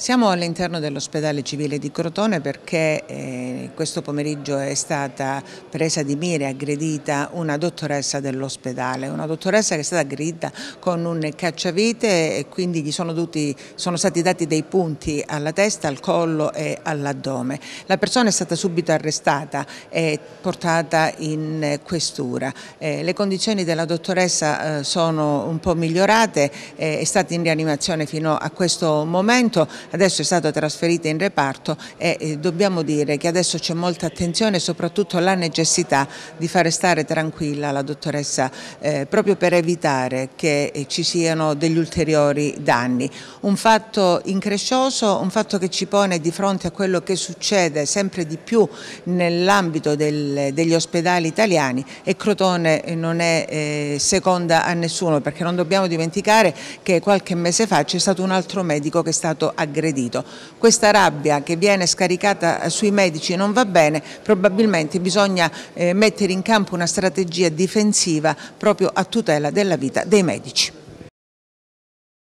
Siamo all'interno dell'ospedale civile di Crotone perché eh, questo pomeriggio è stata presa di mira e aggredita una dottoressa dell'ospedale, una dottoressa che è stata aggredita con un cacciavite e quindi gli sono, tutti, sono stati dati dei punti alla testa, al collo e all'addome. La persona è stata subito arrestata e portata in questura. Eh, le condizioni della dottoressa eh, sono un po' migliorate, è stata in rianimazione fino a questo momento adesso è stata trasferita in reparto e eh, dobbiamo dire che adesso c'è molta attenzione e soprattutto la necessità di fare stare tranquilla la dottoressa eh, proprio per evitare che eh, ci siano degli ulteriori danni. Un fatto increscioso, un fatto che ci pone di fronte a quello che succede sempre di più nell'ambito degli ospedali italiani e Crotone eh, non è eh, seconda a nessuno perché non dobbiamo dimenticare che qualche mese fa c'è stato un altro medico che è stato aggredito aggredito. Questa rabbia che viene scaricata eh, sui medici non va bene, probabilmente bisogna eh, mettere in campo una strategia difensiva proprio a tutela della vita dei medici.